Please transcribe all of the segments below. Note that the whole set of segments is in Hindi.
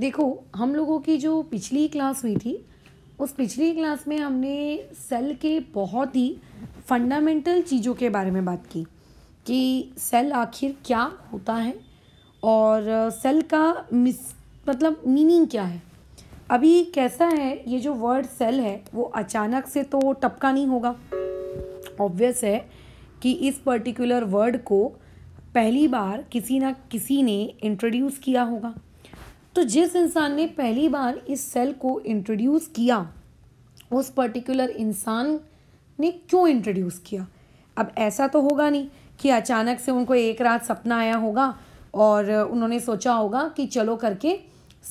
देखो हम लोगों की जो पिछली क्लास हुई थी उस पिछली क्लास में हमने सेल के बहुत ही फंडामेंटल चीज़ों के बारे में बात की कि सेल आखिर क्या होता है और सेल का मिस मतलब मीनिंग क्या है अभी कैसा है ये जो वर्ड सेल है वो अचानक से तो टपका नहीं होगा ऑब्वियस है कि इस पर्टिकुलर वर्ड को पहली बार किसी ना किसी ने इंट्रोड्यूस किया होगा तो जिस इंसान ने पहली बार इस सेल को इंट्रोड्यूस किया उस पर्टिकुलर इंसान ने क्यों इंट्रोड्यूस किया अब ऐसा तो होगा नहीं कि अचानक से उनको एक रात सपना आया होगा और उन्होंने सोचा होगा कि चलो करके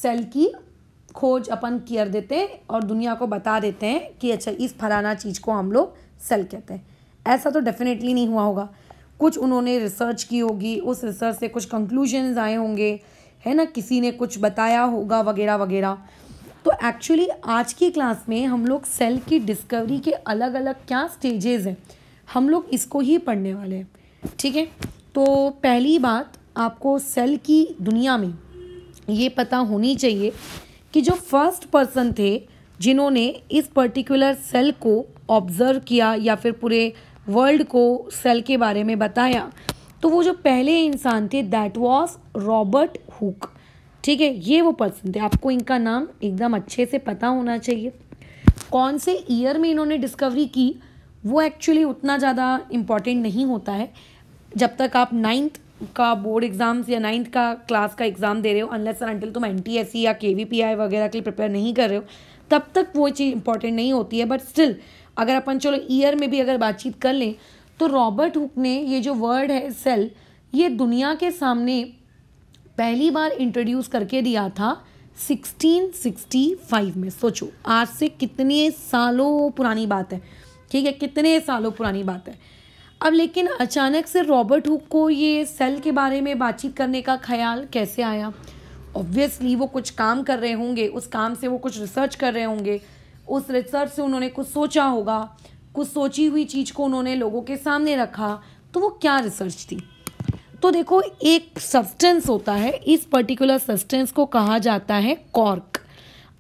सेल की खोज अपन कर देते हैं और दुनिया को बता देते हैं कि अच्छा इस फलाना चीज़ को हम लोग सेल कहते हैं ऐसा तो डेफिनेटली नहीं हुआ होगा कुछ उन्होंने रिसर्च की होगी उस रिसर्च से कुछ कंक्लूजन्स आए होंगे है ना किसी ने कुछ बताया होगा वगैरह वगैरह तो एक्चुअली आज की क्लास में हम लोग सेल की डिस्कवरी के अलग अलग क्या स्टेजेस हैं हम लोग इसको ही पढ़ने वाले हैं ठीक है तो पहली बात आपको सेल की दुनिया में ये पता होनी चाहिए कि जो फर्स्ट पर्सन थे जिन्होंने इस पर्टिकुलर सेल को ऑब्ज़र्व किया या फिर पूरे वर्ल्ड को सेल के बारे में बताया तो वो जो पहले इंसान थे दैट वॉज रॉबर्ट हुक ठीक है ये वो पर्सन थे आपको इनका नाम एकदम अच्छे से पता होना चाहिए कौन से ईयर में इन्होंने डिस्कवरी की वो एक्चुअली उतना ज़्यादा इम्पॉर्टेंट नहीं होता है जब तक आप नाइन्थ का बोर्ड एग्ज़ाम्स या नाइन्थ का क्लास का एग्ज़ाम दे रहे हो अनलेस एंड अनटिल तुम एन टी एस सी या के वी पी आई वगैरह के लिए प्रिपेयर नहीं कर रहे हो तब तक वो चीज़ इंपॉर्टेंट नहीं होती है बट स्टिल अगर अपन चलो ईयर में भी अगर बातचीत कर लें तो रॉबर्ट हुक ने ये जो वर्ड है सेल ये दुनिया के सामने पहली बार इंट्रोड्यूस करके दिया था 1665 में सोचो आज से कितने सालों पुरानी बात है ठीक है कितने सालों पुरानी बात है अब लेकिन अचानक से रॉबर्ट हुक को ये सेल के बारे में बातचीत करने का ख्याल कैसे आया ऑब्वियसली वो कुछ काम कर रहे होंगे उस काम से वो कुछ रिसर्च कर रहे होंगे उस रिसर्च से उन्होंने कुछ सोचा होगा कुछ सोची हुई चीज़ को उन्होंने लोगों के सामने रखा तो वो क्या रिसर्च थी तो देखो एक सब्सटेंस होता है इस पर्टिकुलर सब्सटेंस को कहा जाता है कॉर्क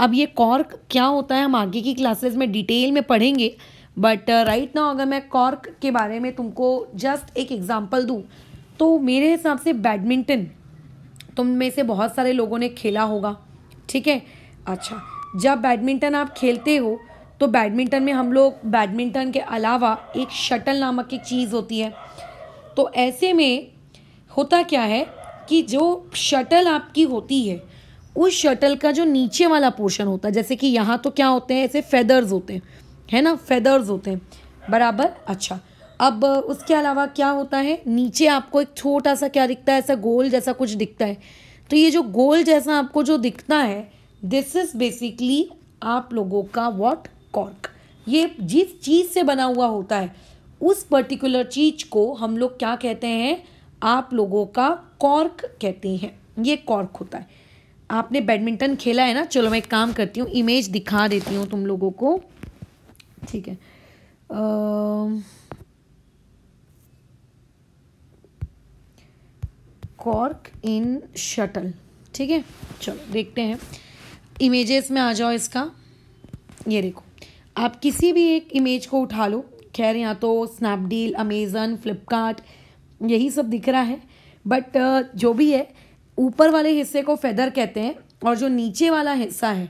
अब ये कॉर्क क्या होता है हम आगे की क्लासेस में डिटेल में पढ़ेंगे बट राइट नाउ अगर मैं कॉर्क के बारे में तुमको जस्ट एक एग्जांपल दूँ तो मेरे हिसाब से बैडमिंटन तुम में से बहुत सारे लोगों ने खेला होगा ठीक है अच्छा जब बैडमिंटन आप खेलते हो तो बैडमिंटन में हम लोग बैडमिंटन के अलावा एक शटल नामक एक चीज़ होती है तो ऐसे में होता क्या है कि जो शटल आपकी होती है उस शटल का जो नीचे वाला पोर्शन होता है जैसे कि यहाँ तो क्या होते हैं ऐसे फेदर्स होते हैं है ना फेदर्स होते हैं बराबर अच्छा अब उसके अलावा क्या होता है नीचे आपको एक छोटा सा क्या दिखता है ऐसा गोल जैसा कुछ दिखता है तो ये जो गोल जैसा आपको जो दिखता है दिस इज़ बेसिकली आप लोगों का वॉट कॉर्क ये जिस चीज़ से बना हुआ होता है उस पर्टिकुलर चीज को हम लोग क्या कहते हैं आप लोगों का कॉर्क कहते हैं ये कॉर्क होता है आपने बैडमिंटन खेला है ना चलो मैं एक काम करती हूँ इमेज दिखा देती हूँ तुम लोगों को ठीक है कॉर्क इन शटल ठीक है चलो देखते हैं इमेजेस में आ जाओ इसका ये देखो आप किसी भी एक इमेज को उठा लो खैर यहाँ तो स्नैपडील अमेज़न फ्लिपकार्ट यही सब दिख रहा है बट जो भी है ऊपर वाले हिस्से को फेदर कहते हैं और जो नीचे वाला हिस्सा है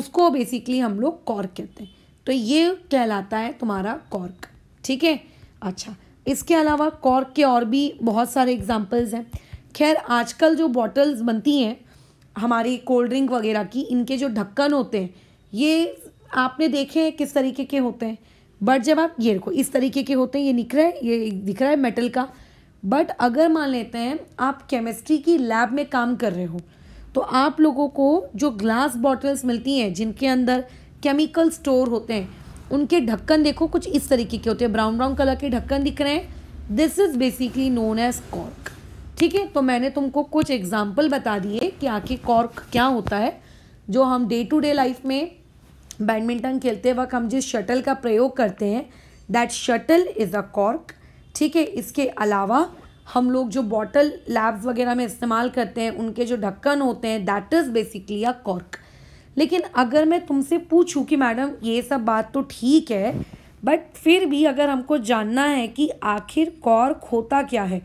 उसको बेसिकली हम लोग कॉर्क कहते हैं तो ये कहलाता है तुम्हारा कॉर्क ठीक है अच्छा इसके अलावा कॉर्क के और भी बहुत सारे एग्जाम्पल्स हैं खैर आजकल जो बॉटल्स बनती हैं हमारी कोल्ड ड्रिंक वगैरह की इनके जो ढक्कन होते हैं ये आपने देखे हैं किस तरीके के होते हैं बट जब आप ये देखो इस तरीके के होते हैं ये निकल रहे है ये दिख रहा है मेटल का बट अगर मान लेते हैं आप केमिस्ट्री की लैब में काम कर रहे हो तो आप लोगों को जो ग्लास बॉटल्स मिलती हैं जिनके अंदर केमिकल स्टोर होते हैं उनके ढक्कन देखो कुछ इस तरीके के होते हैं ब्राउन ब्राउन कलर के ढक्कन दिख रहे हैं this is basically known as cork ठीक है तो मैंने तुमको कुछ एग्जाम्पल बता दिए कि आखिर कॉर्क क्या होता है जो हम डे टू डे लाइफ में बैडमिंटन खेलते वक्त हम जिस शटल का प्रयोग करते हैं that shuttle is a cork ठीक है इसके अलावा हम लोग जो बॉटल लैब्स वगैरह में इस्तेमाल करते हैं उनके जो ढक्कन होते हैं that is basically a cork लेकिन अगर मैं तुमसे पूछूं कि मैडम ये सब बात तो ठीक है बट फिर भी अगर हमको जानना है कि आखिर कॉर्क होता क्या है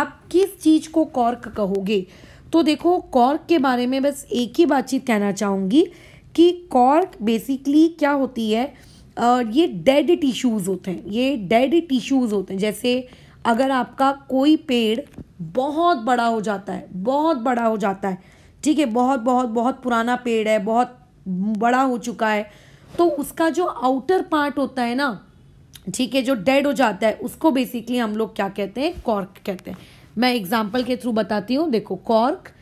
आप किस चीज़ को कॉर्क कहोगे तो देखो कॉर्क के बारे में बस एक ही बातचीत कहना चाहूँगी कि कॉर्क बेसिकली क्या होती है ये डेड टिश्यूज़ होते हैं ये डेड टिश्यूज़ होते हैं जैसे अगर आपका कोई पेड़ बहुत बड़ा हो जाता है बहुत बड़ा हो जाता है ठीक है बहुत बहुत बहुत पुराना पेड़ है बहुत बड़ा हो चुका है तो उसका जो आउटर पार्ट होता है ना ठीक है जो डेड हो जाता है उसको बेसिकली हम लोग क्या कहते हैं कॉर्क कहते हैं मैं एग्जाम्पल के थ्रू बताती हूँ देखो कॉर्क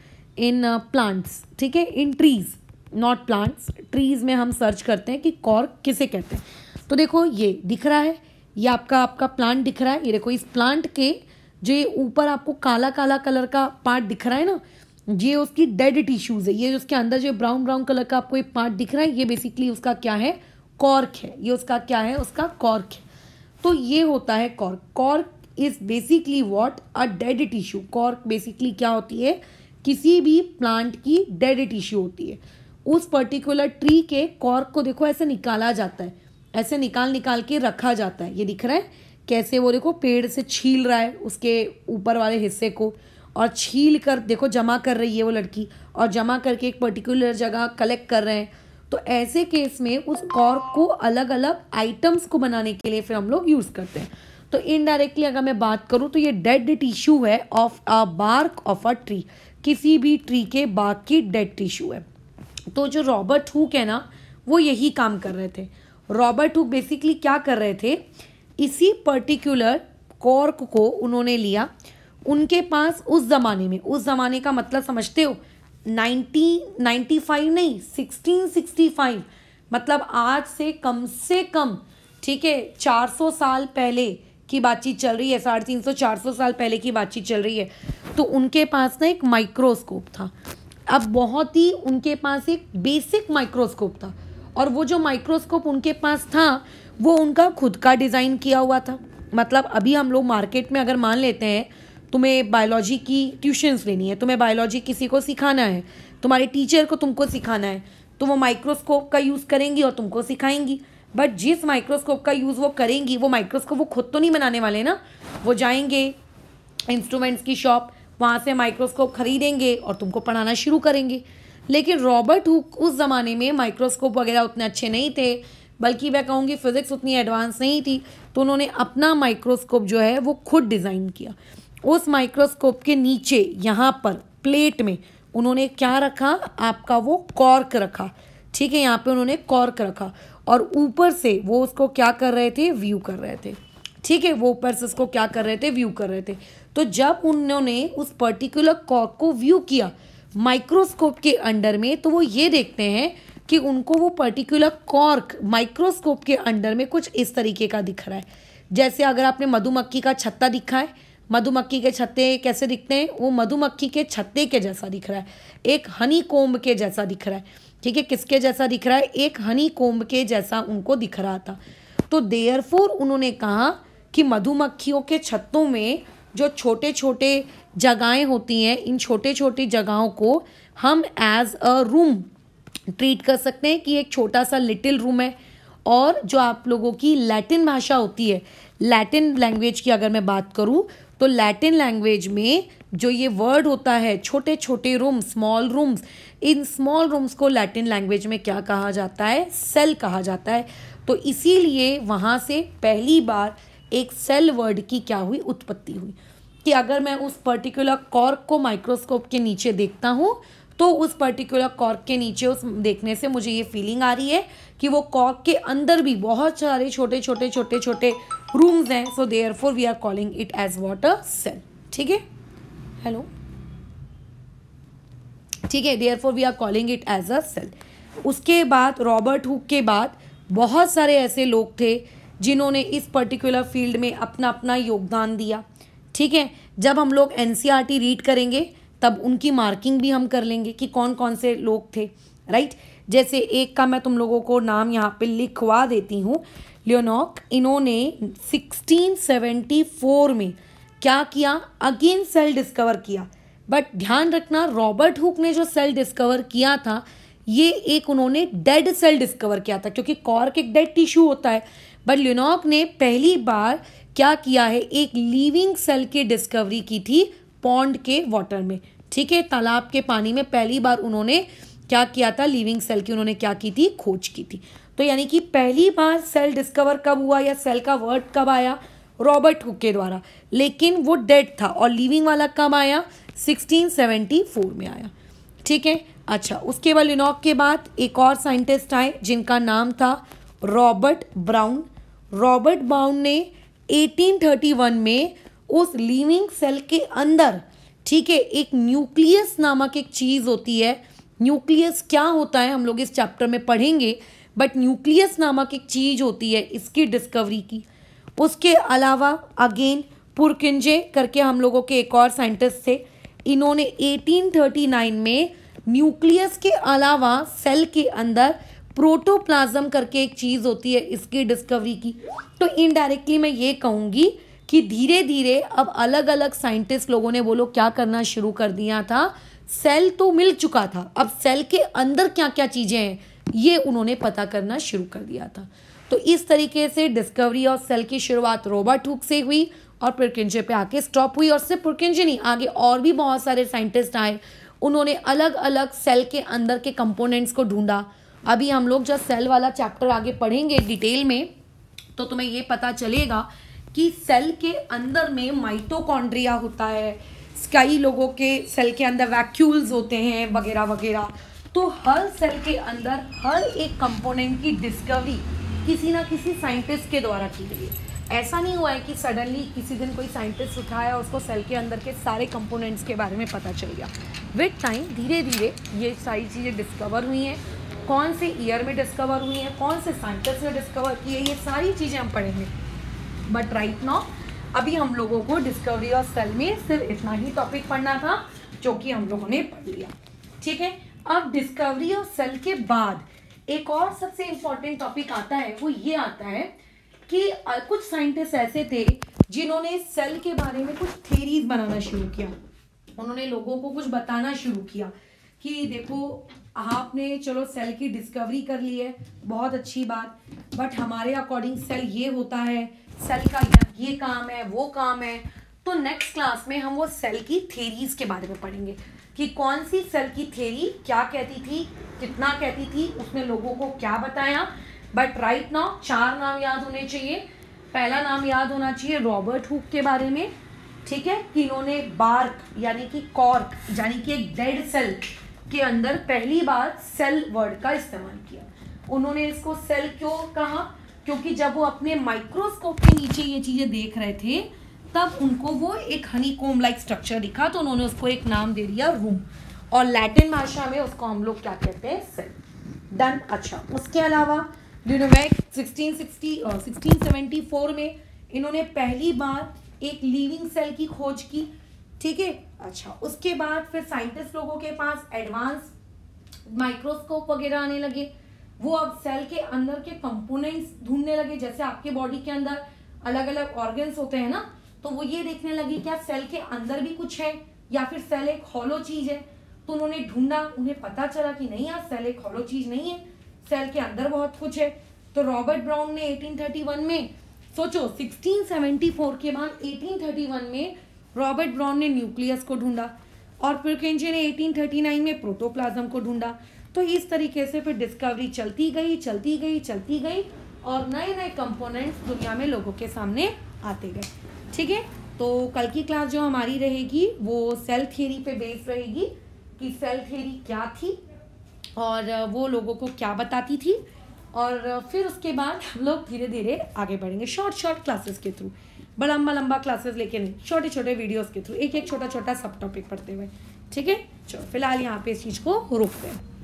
इन प्लांट्स ठीक है इन ट्रीज़ नॉट प्लांट्स ट्रीज में हम सर्च करते हैं कि कॉर्क किसे कहते हैं तो देखो ये दिख रहा है ये आपका आपका प्लांट दिख रहा है ये देखो इस प्लांट के जो ये ऊपर आपको काला काला कलर का पार्ट दिख रहा है ना ये उसकी डेड टिश्यूज़ है ये उसके अंदर जो ब्राउन ब्राउन कलर का आपको ये पार्ट दिख रहा है ये बेसिकली उसका क्या है कॉर्क है ये उसका क्या है उसका कॉर्क है तो ये होता है cork cork is basically what a dead tissue cork basically क्या होती है किसी भी प्लांट की डेड टिश्यू होती है उस पर्टिकुलर ट्री के कॉर्क को देखो ऐसे निकाला जाता है ऐसे निकाल निकाल के रखा जाता है ये दिख रहा है कैसे वो देखो पेड़ से छील रहा है उसके ऊपर वाले हिस्से को और छील कर देखो जमा कर रही है वो लड़की और जमा करके एक पर्टिकुलर जगह कलेक्ट कर रहे हैं तो ऐसे केस में उस कॉर्क को अलग अलग आइटम्स को बनाने के लिए फिर हम लोग यूज़ करते हैं तो इनडायरेक्टली अगर मैं बात करूँ तो ये डेड टिश्यू है of a bark of a tree किसी भी ट्री के बाग की डेड टिश्यू है तो जो रॉबर्ट हुक है ना वो यही काम कर रहे थे रॉबर्ट हुक बेसिकली क्या कर रहे थे इसी पर्टिकुलर कॉर्क को उन्होंने लिया उनके पास उस ज़माने में उस ज़माने का मतलब समझते हो नाइनटीन नाइन्टी फाइव नहीं सिक्सटीन सिक्सटी फाइव मतलब आज से कम से कम ठीक है चार सौ साल पहले की बातचीत चल रही है साढ़े तीन सौ चार सौ साल पहले की बातचीत चल रही है तो उनके पास ना एक माइक्रोस्कोप था अब बहुत ही उनके पास एक बेसिक माइक्रोस्कोप था और वो जो माइक्रोस्कोप उनके पास था वो उनका खुद का डिज़ाइन किया हुआ था मतलब अभी हम लोग मार्केट में अगर मान लेते हैं तुम्हें बायोलॉजी की ट्यूशन्स लेनी है तुम्हें बायोलॉजी किसी को सिखाना है तुम्हारे टीचर को तुमको सिखाना है तो वो माइक्रोस्कोप का यूज़ करेंगी और तुमको सिखाएंगी बट जिस माइक्रोस्कोप का यूज़ वो करेंगी वो माइक्रोस्कोप वो खुद तो नहीं बनाने वाले ना वो जाएंगे इंस्ट्रूमेंट्स की शॉप वहाँ से माइक्रोस्कोप खरीदेंगे और तुमको पढ़ाना शुरू करेंगे लेकिन रॉबर्ट हुक उस ज़माने में माइक्रोस्कोप वगैरह उतने अच्छे नहीं थे बल्कि मैं कहूँगी फिज़िक्स उतनी एडवांस नहीं थी तो उन्होंने अपना माइक्रोस्कोप जो है वो खुद डिज़ाइन किया उस माइक्रोस्कोप के नीचे यहाँ पर प्लेट में उन्होंने क्या रखा आपका वो कॉर्क रखा ठीक है यहाँ पे उन्होंने कॉर्क रखा और ऊपर से वो उसको क्या कर रहे थे व्यू कर रहे थे ठीक है वो से को क्या कर रहे थे व्यू कर रहे थे तो जब उन्होंने उस पर्टिकुलर कॉक को व्यू किया माइक्रोस्कोप के अंडर में तो वो ये देखते हैं कि उनको वो पर्टिकुलर कॉर्क माइक्रोस्कोप के अंडर में कुछ इस तरीके का दिख रहा है जैसे अगर आपने मधुमक्खी का छत्ता दिखा है मधुमक्खी के छत्ते कैसे दिखते हैं वो मधुमक्खी के छत्ते के जैसा दिख रहा है एक हनी कोम्ब के जैसा दिख रहा है ठीक है किसके जैसा दिख रहा है एक हनी कोम्ब के जैसा उनको दिख रहा था तो देयरफोर उन्होंने कहा कि मधुमक्खियों के छत्तों में जो छोटे छोटे जगहें होती हैं इन छोटे छोटे जगहों को हम एज अ रूम ट्रीट कर सकते हैं कि एक छोटा सा लिटिल रूम है और जो आप लोगों की लैटिन भाषा होती है लैटिन लैंग्वेज की अगर मैं बात करूं तो लैटिन लैंग्वेज में जो ये वर्ड होता है छोटे छोटे रूम स्मॉल रूम्स इन स्मॉल रूम्स को लैटिन लैंग्वेज में क्या कहा जाता है सेल कहा जाता है तो इसीलिए वहाँ से पहली बार एक सेल वर्ड की क्या हुई उत्पत्ति हुई कि अगर मैं उस पर्टिकुलर कॉर्क को माइक्रोस्कोप के नीचे देखता हूँ तो उस पर्टिकुलर कॉर्क के नीचे उस देखने से मुझे ये फीलिंग आ रही है कि वो कॉर्क के अंदर भी बहुत सारे छोटे छोटे छोटे छोटे रूम्स हैं so therefore we are calling it as water cell ठीक है हेलो ठीक है therefore we are calling it as a cell उसके बाद रॉबर्ट हुक के बाद बहुत सारे ऐसे लोग थे जिन्होंने इस पर्टिकुलर फील्ड में अपना अपना योगदान दिया ठीक है जब हम लोग एन रीड e करेंगे तब उनकी मार्किंग भी हम कर लेंगे कि कौन कौन से लोग थे राइट जैसे एक का मैं तुम लोगों को नाम यहाँ पे लिखवा देती हूँ लियोनॉक इन्होंने 1674 में क्या किया अगेन सेल डिस्कवर किया बट ध्यान रखना रॉबर्ट हुक ने जो सेल डिस्कवर किया था ये एक उन्होंने डेड सेल डिस्कवर किया था क्योंकि कॉर्क एक डेड टिश्यू होता है बट ल्यूनॉक ने पहली बार क्या किया है एक लिविंग सेल की डिस्कवरी की थी पॉन्ड के वाटर में ठीक है तालाब के पानी में पहली बार उन्होंने क्या किया था लिविंग सेल की उन्होंने क्या की थी खोज की थी तो यानी कि पहली बार सेल डिस्कवर कब हुआ या सेल का वर्ड कब आया रॉबर्ट हुक के द्वारा लेकिन वो डेड था और लिविंग वाला कब आया 1674 में आया ठीक है अच्छा उसके बाद लिनॉक के बाद एक और साइंटिस्ट आए जिनका नाम था रॉबर्ट ब्राउन रॉबर्ट बाउंड ने 1831 में उस लिविंग सेल के अंदर ठीक है एक न्यूक्लियस नामक एक चीज़ होती है न्यूक्लियस क्या होता है हम लोग इस चैप्टर में पढ़ेंगे बट न्यूक्लियस नामक एक चीज़ होती है इसकी डिस्कवरी की उसके अलावा अगेन पुरकिंजे करके हम लोगों के एक और साइंटिस्ट थे इन्होंने 1839 में न्यूक्लियस के अलावा सेल के अंदर प्रोटोप्लाज्म करके एक चीज़ होती है इसकी डिस्कवरी की तो इनडायरेक्टली मैं ये कहूंगी कि धीरे धीरे अब अलग अलग साइंटिस्ट लोगों ने बोलो क्या करना शुरू कर दिया था सेल तो मिल चुका था अब सेल के अंदर क्या क्या चीज़ें हैं ये उन्होंने पता करना शुरू कर दिया था तो इस तरीके से डिस्कवरी ऑफ सेल की शुरुआत रोबर्ट हुक से हुई और पुरकिंजे पे आके स्टॉप हुई और सिर्फ पुरकिंजे नहीं आगे और भी बहुत सारे साइंटिस्ट आए उन्होंने अलग अलग सेल के अंदर के कंपोनेंट्स को ढूंढा अभी हम लोग जब सेल वाला चैप्टर आगे पढ़ेंगे डिटेल में तो तुम्हें ये पता चलेगा कि सेल के अंदर में माइटोकॉन्ड्रिया होता है कई लोगों के सेल के अंदर वैक्यूल्स होते हैं वगैरह वगैरह तो हर सेल के अंदर हर एक कंपोनेंट की डिस्कवरी किसी ना किसी साइंटिस्ट के द्वारा की गई है ऐसा नहीं हुआ है कि सडनली किसी दिन कोई साइंटिस्ट उठाया और उसको सेल के अंदर के सारे कंपोनेंट्स के बारे में पता चल गया विथ टाइम धीरे धीरे ये सारी चीज़ें डिस्कवर हुई हैं कौन से ईयर में डिस्कवर हुई है कौन से साइंटिस्ट ने डिस्कवर किए ये सारी चीज़ें हम पढ़ेंगे बट राइट नाउ अभी हम लोगों को डिस्कवरी ऑफ सेल में सिर्फ इतना ही टॉपिक पढ़ना था जो कि हम लोगों ने पढ़ लिया ठीक है अब डिस्कवरी ऑफ सेल के बाद एक और सबसे इम्पॉर्टेंट टॉपिक आता है वो ये आता है कि कुछ साइंटिस्ट ऐसे थे जिन्होंने सेल के बारे में कुछ थेरीज बनाना शुरू किया उन्होंने लोगों को कुछ बताना शुरू किया कि देखो आपने चलो सेल की डिस्कवरी कर ली है बहुत अच्छी बात बट हमारे अकॉर्डिंग सेल ये होता है सेल का ये काम है वो काम है तो नेक्स्ट क्लास में हम वो सेल की थेरीज के बारे में पढ़ेंगे कि कौन सी सेल की थेरी क्या कहती थी कितना कहती थी उसने लोगों को क्या बताया बट राइट नाउ चार नाम याद होने चाहिए पहला नाम याद होना चाहिए रॉबर्ट हुक के बारे में ठीक है कि इन्होंने बार्क यानी कि कॉर्क यानी कि एक डेड सेल के अंदर पहली बार सेल वर्ड का इस्तेमाल किया उन्होंने इसको सेल क्यों कहा क्योंकि जब वो अपने माइक्रोस्कोप के नीचे ये चीज़ें देख रहे थे तब उनको वो एक हनी कोम लाइक स्ट्रक्चर दिखा तो उन्होंने उसको एक नाम दे दिया रूम और लैटिन भाषा में उसको हम लोग क्या कहते हैं सेल डन अच्छा उसके अलावा यूनोमैक sixteen sixty sixteen seventy four में इन्होंने पहली बार एक लिविंग सेल की खोज की ठीक है अच्छा उसके बाद फिर साइंटिस्ट लोगों के पास एडवांस माइक्रोस्कोप वगैरह आने लगे वो अब सेल के अंदर के कंपोनेंट्स ढूंढने लगे जैसे आपके बॉडी के अंदर अलग अलग ऑर्गन्स होते हैं ना तो वो ये देखने लगे क्या सेल के अंदर भी कुछ है या फिर सेल एक हॉलो चीज है तो उन्होंने ढूंढा उन्हें पता चला कि नहीं यार सेल एक हॉलो चीज नहीं है सेल के अंदर बहुत कुछ है तो रॉबर्ट ब्राउन ने 1831 में सोचो 1674 के बाद 1831 में रॉबर्ट ब्राउन ने न्यूक्लियस को ढूंढा और प्रिकेंजे ने 1839 में प्रोटोप्लाज्म को ढूंढा तो इस तरीके से फिर डिस्कवरी चलती गई चलती गई चलती गई और नए नए कंपोनेंट्स दुनिया में लोगों के सामने आते गए ठीक है तो कल की क्लास जो हमारी रहेगी वो सेल थेरी पे बेस्ड रहेगी कि सेल थेरी क्या थी और वो लोगों को क्या बताती थी और फिर उसके बाद हम लोग धीरे धीरे आगे बढ़ेंगे शॉर्ट शॉर्ट क्लासेस के थ्रू बड़ा लंबा लंबा क्लासेस लेके नहीं छोटे छोटे वीडियोस के थ्रू एक एक छोटा छोटा सब टॉपिक पढ़ते हुए ठीक है चलो फिलहाल यहाँ पे इस चीज़ को रोकते हैं